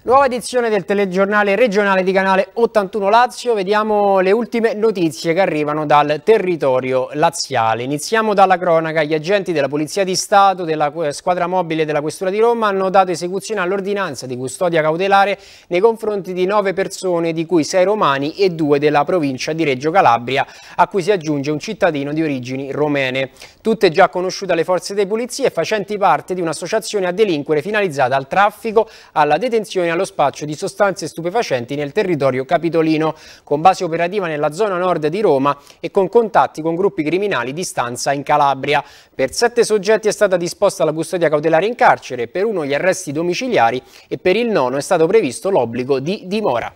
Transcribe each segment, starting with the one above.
Nuova edizione del telegiornale regionale di canale 81 Lazio, vediamo le ultime notizie che arrivano dal territorio laziale. Iniziamo dalla cronaca, gli agenti della Polizia di Stato, della squadra mobile della Questura di Roma hanno dato esecuzione all'ordinanza di custodia cautelare nei confronti di nove persone, di cui sei romani e due della provincia di Reggio Calabria, a cui si aggiunge un cittadino di origini romene. Tutte già conosciute alle forze di polizia e facenti parte di un'associazione a delinquere finalizzata al traffico, alla detenzione e lo spaccio di sostanze stupefacenti nel territorio capitolino, con base operativa nella zona nord di Roma e con contatti con gruppi criminali di stanza in Calabria. Per sette soggetti è stata disposta la custodia cautelare in carcere, per uno gli arresti domiciliari e per il nono è stato previsto l'obbligo di dimora.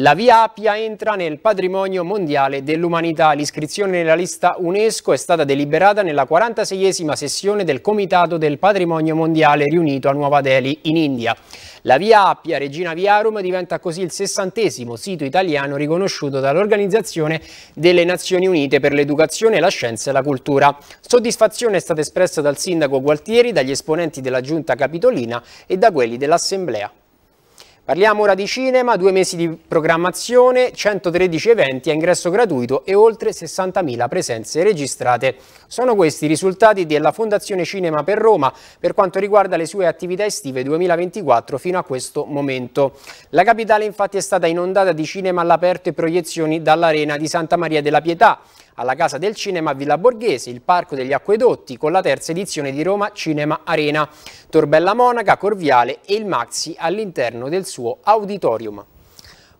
La Via Appia entra nel patrimonio mondiale dell'umanità. L'iscrizione nella lista UNESCO è stata deliberata nella 46esima sessione del Comitato del Patrimonio Mondiale riunito a Nuova Delhi, in India. La Via Appia Regina Viarum diventa così il sessantesimo sito italiano riconosciuto dall'Organizzazione delle Nazioni Unite per l'Educazione, la Scienza e la Cultura. Soddisfazione è stata espressa dal sindaco Gualtieri, dagli esponenti della Giunta Capitolina e da quelli dell'Assemblea. Parliamo ora di cinema, due mesi di programmazione, 113 eventi a ingresso gratuito e oltre 60.000 presenze registrate. Sono questi i risultati della Fondazione Cinema per Roma per quanto riguarda le sue attività estive 2024 fino a questo momento. La capitale infatti è stata inondata di cinema all'aperto e proiezioni dall'Arena di Santa Maria della Pietà, alla Casa del Cinema Villa Borghese, il Parco degli Acquedotti con la terza edizione di Roma Cinema Arena, Torbella Monaca, Corviale e il Maxi all'interno del suo auditorium.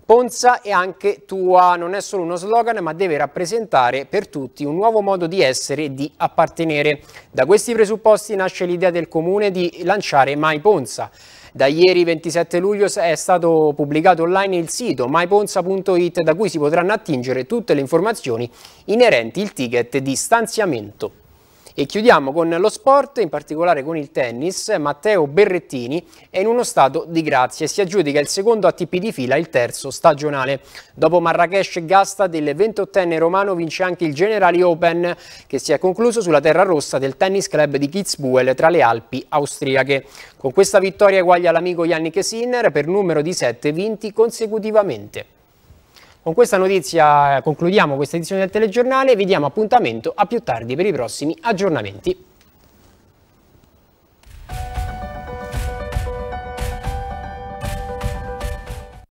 Ponza è anche tua, non è solo uno slogan ma deve rappresentare per tutti un nuovo modo di essere e di appartenere. Da questi presupposti nasce l'idea del comune di lanciare Mai Ponza, da ieri 27 luglio è stato pubblicato online il sito myponza.it da cui si potranno attingere tutte le informazioni inerenti il ticket di stanziamento. E chiudiamo con lo sport, in particolare con il tennis. Matteo Berrettini è in uno stato di grazia e si aggiudica il secondo ATP di fila, il terzo stagionale. Dopo Marrakesh e Gasta, del 28enne romano vince anche il Generali Open, che si è concluso sulla terra rossa del tennis club di Kitzbühel tra le Alpi austriache. Con questa vittoria eguaglia l'amico Yannick Sinner per numero di 7 vinti consecutivamente. Con questa notizia eh, concludiamo questa edizione del telegiornale, vi diamo appuntamento a più tardi per i prossimi aggiornamenti.